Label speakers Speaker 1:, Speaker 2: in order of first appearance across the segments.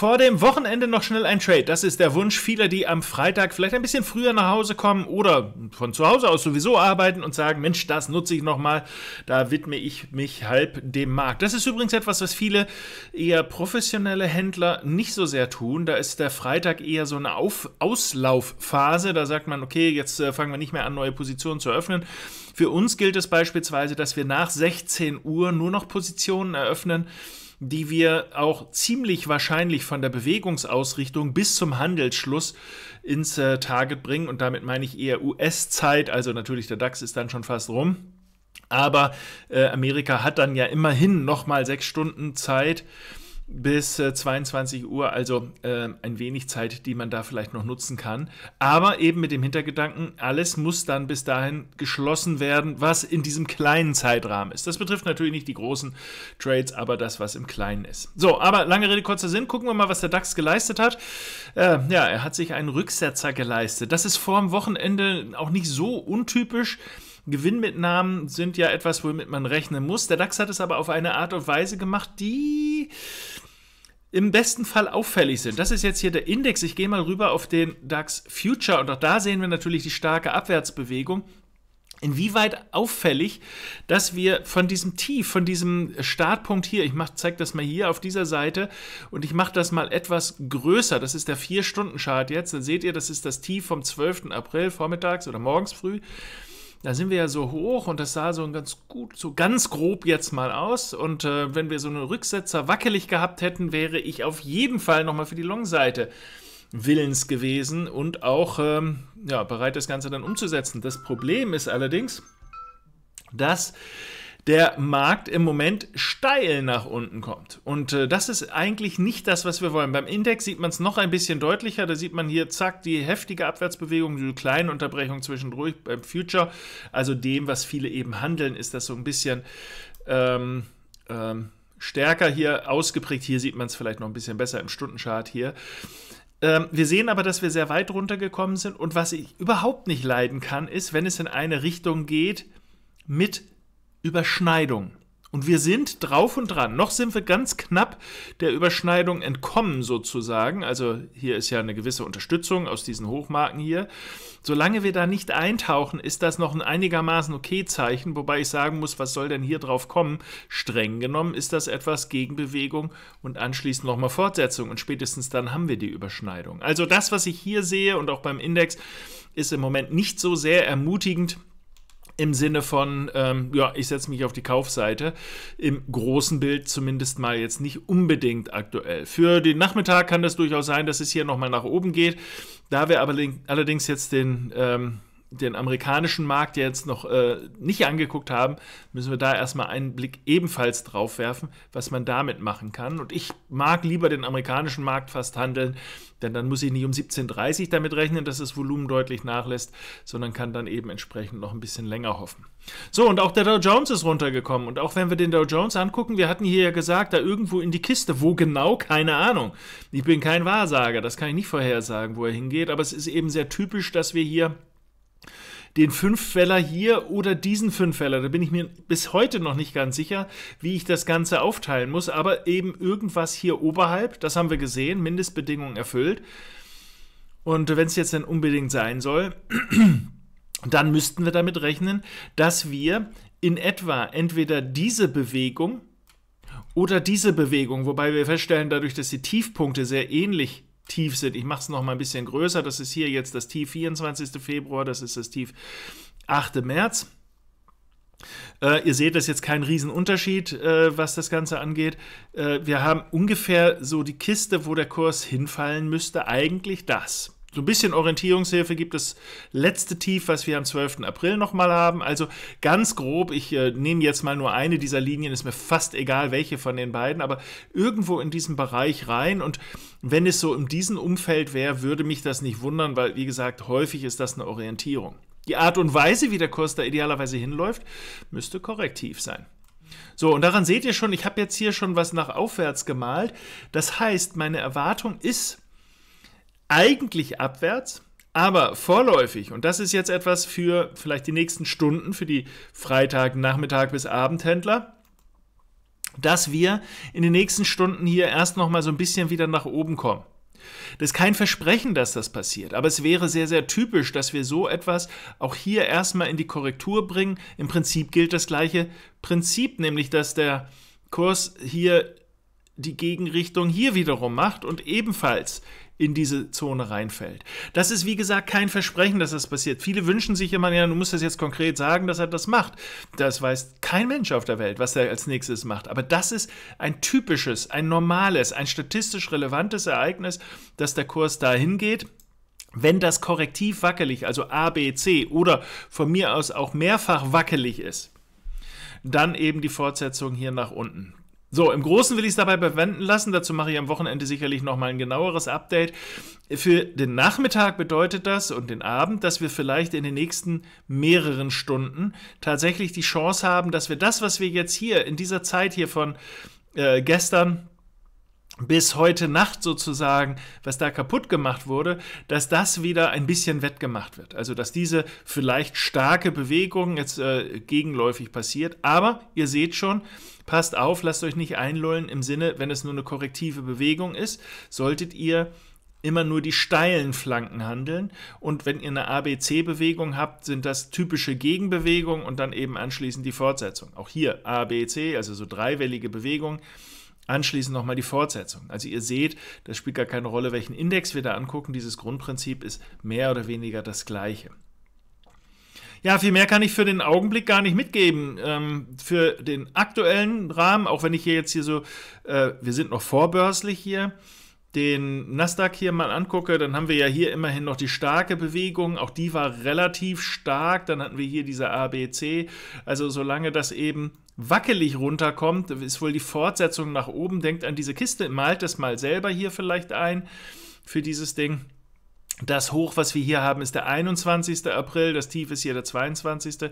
Speaker 1: Vor dem Wochenende noch schnell ein Trade. Das ist der Wunsch vieler, die am Freitag vielleicht ein bisschen früher nach Hause kommen oder von zu Hause aus sowieso arbeiten und sagen, Mensch, das nutze ich nochmal, da widme ich mich halb dem Markt. Das ist übrigens etwas, was viele eher professionelle Händler nicht so sehr tun. Da ist der Freitag eher so eine Auf Auslaufphase. Da sagt man, okay, jetzt äh, fangen wir nicht mehr an, neue Positionen zu öffnen. Für uns gilt es beispielsweise, dass wir nach 16 Uhr nur noch Positionen eröffnen, die wir auch ziemlich wahrscheinlich von der Bewegungsausrichtung bis zum Handelsschluss ins äh, Target bringen. Und damit meine ich eher US-Zeit, also natürlich der DAX ist dann schon fast rum. Aber äh, Amerika hat dann ja immerhin nochmal sechs Stunden Zeit bis 22 äh, Uhr, also äh, ein wenig Zeit, die man da vielleicht noch nutzen kann. Aber eben mit dem Hintergedanken, alles muss dann bis dahin geschlossen werden, was in diesem kleinen Zeitrahmen ist. Das betrifft natürlich nicht die großen Trades, aber das, was im Kleinen ist. So, aber lange Rede, kurzer Sinn, gucken wir mal, was der DAX geleistet hat. Äh, ja, er hat sich einen Rücksetzer geleistet. Das ist vor dem Wochenende auch nicht so untypisch. Gewinnmitnahmen sind ja etwas, womit man rechnen muss. Der DAX hat es aber auf eine Art und Weise gemacht, die im besten Fall auffällig sind. Das ist jetzt hier der Index. Ich gehe mal rüber auf den DAX Future und auch da sehen wir natürlich die starke Abwärtsbewegung. Inwieweit auffällig, dass wir von diesem Tief, von diesem Startpunkt hier, ich zeige das mal hier auf dieser Seite und ich mache das mal etwas größer. Das ist der 4-Stunden-Chart jetzt. Dann seht ihr, das ist das Tief vom 12. April vormittags oder morgens früh da sind wir ja so hoch und das sah so ganz gut, so ganz grob jetzt mal aus. Und äh, wenn wir so einen Rücksetzer wackelig gehabt hätten, wäre ich auf jeden Fall nochmal für die Long-Seite willens gewesen und auch ähm, ja, bereit, das Ganze dann umzusetzen. Das Problem ist allerdings, dass der Markt im Moment steil nach unten kommt. Und äh, das ist eigentlich nicht das, was wir wollen. Beim Index sieht man es noch ein bisschen deutlicher. Da sieht man hier, zack, die heftige Abwärtsbewegung, die kleine Unterbrechung zwischendurch beim Future. Also dem, was viele eben handeln, ist das so ein bisschen... Ähm, ähm, stärker hier ausgeprägt. Hier sieht man es vielleicht noch ein bisschen besser im Stundenchart hier. Ähm, wir sehen aber, dass wir sehr weit runtergekommen sind. Und was ich überhaupt nicht leiden kann, ist, wenn es in eine Richtung geht mit Überschneidung. Und wir sind drauf und dran. Noch sind wir ganz knapp der Überschneidung entkommen sozusagen. Also hier ist ja eine gewisse Unterstützung aus diesen Hochmarken hier. Solange wir da nicht eintauchen, ist das noch ein einigermaßen okay Zeichen, wobei ich sagen muss, was soll denn hier drauf kommen? Streng genommen ist das etwas Gegenbewegung und anschließend nochmal Fortsetzung und spätestens dann haben wir die Überschneidung. Also das, was ich hier sehe und auch beim Index, ist im Moment nicht so sehr ermutigend, im Sinne von, ähm, ja, ich setze mich auf die Kaufseite, im großen Bild zumindest mal jetzt nicht unbedingt aktuell. Für den Nachmittag kann das durchaus sein, dass es hier nochmal nach oben geht. Da wir aber allerdings jetzt den ähm, den amerikanischen Markt jetzt noch äh, nicht angeguckt haben, müssen wir da erstmal einen Blick ebenfalls drauf werfen, was man damit machen kann. Und ich mag lieber den amerikanischen Markt fast handeln, denn dann muss ich nicht um 17.30 Uhr damit rechnen, dass das Volumen deutlich nachlässt, sondern kann dann eben entsprechend noch ein bisschen länger hoffen. So, und auch der Dow Jones ist runtergekommen. Und auch wenn wir den Dow Jones angucken, wir hatten hier ja gesagt, da irgendwo in die Kiste, wo genau, keine Ahnung. Ich bin kein Wahrsager, das kann ich nicht vorhersagen, wo er hingeht, aber es ist eben sehr typisch, dass wir hier den Fünffäller hier oder diesen Fünffäller. Da bin ich mir bis heute noch nicht ganz sicher, wie ich das Ganze aufteilen muss. Aber eben irgendwas hier oberhalb, das haben wir gesehen, Mindestbedingungen erfüllt. Und wenn es jetzt dann unbedingt sein soll, dann müssten wir damit rechnen, dass wir in etwa entweder diese Bewegung oder diese Bewegung, wobei wir feststellen, dadurch, dass die Tiefpunkte sehr ähnlich sind, tief sind. Ich mache es noch mal ein bisschen größer. Das ist hier jetzt das Tief 24. Februar, das ist das Tief 8. März. Äh, ihr seht, das ist jetzt kein Riesenunterschied, äh, was das Ganze angeht. Äh, wir haben ungefähr so die Kiste, wo der Kurs hinfallen müsste, eigentlich das so ein bisschen Orientierungshilfe gibt es letzte Tief, was wir am 12. April nochmal haben. Also ganz grob, ich äh, nehme jetzt mal nur eine dieser Linien, ist mir fast egal, welche von den beiden, aber irgendwo in diesem Bereich rein. Und wenn es so in diesem Umfeld wäre, würde mich das nicht wundern, weil, wie gesagt, häufig ist das eine Orientierung. Die Art und Weise, wie der Kurs da idealerweise hinläuft, müsste korrektiv sein. So, und daran seht ihr schon, ich habe jetzt hier schon was nach aufwärts gemalt. Das heißt, meine Erwartung ist, eigentlich abwärts, aber vorläufig, und das ist jetzt etwas für vielleicht die nächsten Stunden, für die Freitag, Nachmittag bis Abendhändler, dass wir in den nächsten Stunden hier erst nochmal so ein bisschen wieder nach oben kommen. Das ist kein Versprechen, dass das passiert, aber es wäre sehr, sehr typisch, dass wir so etwas auch hier erstmal in die Korrektur bringen. Im Prinzip gilt das gleiche Prinzip, nämlich dass der Kurs hier die Gegenrichtung hier wiederum macht und ebenfalls in diese Zone reinfällt. Das ist, wie gesagt, kein Versprechen, dass das passiert. Viele wünschen sich immer, ja, du musst das jetzt konkret sagen, dass er das macht. Das weiß kein Mensch auf der Welt, was er als nächstes macht. Aber das ist ein typisches, ein normales, ein statistisch relevantes Ereignis, dass der Kurs dahin geht. Wenn das korrektiv wackelig, also A, B, C oder von mir aus auch mehrfach wackelig ist, dann eben die Fortsetzung hier nach unten. So, im Großen will ich es dabei bewenden lassen. Dazu mache ich am Wochenende sicherlich nochmal ein genaueres Update. Für den Nachmittag bedeutet das und den Abend, dass wir vielleicht in den nächsten mehreren Stunden tatsächlich die Chance haben, dass wir das, was wir jetzt hier in dieser Zeit hier von äh, gestern bis heute Nacht sozusagen, was da kaputt gemacht wurde, dass das wieder ein bisschen wettgemacht wird. Also dass diese vielleicht starke Bewegung jetzt äh, gegenläufig passiert. Aber ihr seht schon, passt auf, lasst euch nicht einlullen im Sinne, wenn es nur eine korrektive Bewegung ist, solltet ihr immer nur die steilen Flanken handeln. Und wenn ihr eine ABC-Bewegung habt, sind das typische Gegenbewegungen und dann eben anschließend die Fortsetzung. Auch hier ABC, also so dreiwellige Bewegungen Anschließend nochmal die Fortsetzung. Also ihr seht, das spielt gar keine Rolle, welchen Index wir da angucken. Dieses Grundprinzip ist mehr oder weniger das gleiche. Ja, viel mehr kann ich für den Augenblick gar nicht mitgeben. Ähm, für den aktuellen Rahmen, auch wenn ich hier jetzt hier so, äh, wir sind noch vorbörslich hier, den Nasdaq hier mal angucke, dann haben wir ja hier immerhin noch die starke Bewegung. Auch die war relativ stark. Dann hatten wir hier diese ABC. Also solange das eben wackelig runterkommt, ist wohl die Fortsetzung nach oben. Denkt an diese Kiste, malt das mal selber hier vielleicht ein für dieses Ding. Das Hoch, was wir hier haben, ist der 21. April. Das Tief ist hier der 22.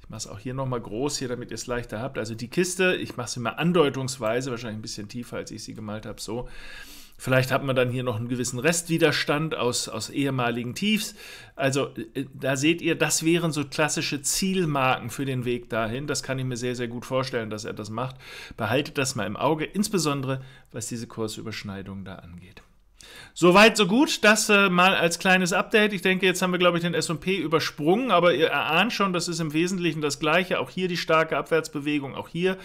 Speaker 1: Ich mache es auch hier nochmal groß, hier, damit ihr es leichter habt. Also die Kiste, ich mache sie mal andeutungsweise, wahrscheinlich ein bisschen tiefer, als ich sie gemalt habe, so. Vielleicht hat man dann hier noch einen gewissen Restwiderstand aus, aus ehemaligen Tiefs. Also äh, da seht ihr, das wären so klassische Zielmarken für den Weg dahin. Das kann ich mir sehr, sehr gut vorstellen, dass er das macht. Behaltet das mal im Auge, insbesondere was diese Kursüberschneidung da angeht. Soweit, so gut. Das äh, mal als kleines Update. Ich denke, jetzt haben wir, glaube ich, den SP übersprungen, aber ihr erahnt schon, das ist im Wesentlichen das Gleiche. Auch hier die starke Abwärtsbewegung, auch hier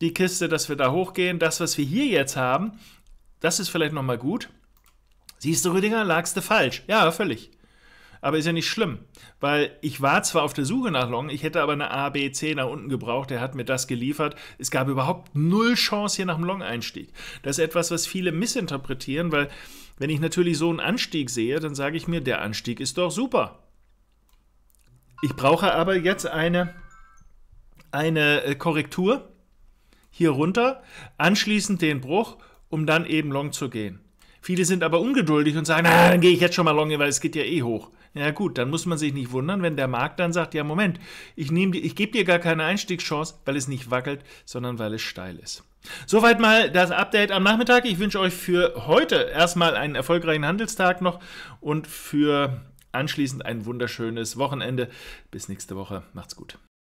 Speaker 1: die Kiste, dass wir da hochgehen. Das, was wir hier jetzt haben, das ist vielleicht nochmal gut. Siehst du, Rüdiger, lagst du falsch. Ja, völlig. Aber ist ja nicht schlimm, weil ich war zwar auf der Suche nach Long, ich hätte aber eine A, B, C nach unten gebraucht, der hat mir das geliefert. Es gab überhaupt null Chance hier nach dem Long-Einstieg. Das ist etwas, was viele missinterpretieren, weil wenn ich natürlich so einen Anstieg sehe, dann sage ich mir, der Anstieg ist doch super. Ich brauche aber jetzt eine, eine äh, Korrektur hier runter, anschließend den Bruch um dann eben long zu gehen. Viele sind aber ungeduldig und sagen, na, ah, dann gehe ich jetzt schon mal long, weil es geht ja eh hoch. Ja gut, dann muss man sich nicht wundern, wenn der Markt dann sagt, ja Moment, ich, nehm, ich gebe dir gar keine Einstiegschance, weil es nicht wackelt, sondern weil es steil ist. Soweit mal das Update am Nachmittag. Ich wünsche euch für heute erstmal einen erfolgreichen Handelstag noch und für anschließend ein wunderschönes Wochenende. Bis nächste Woche. Macht's gut.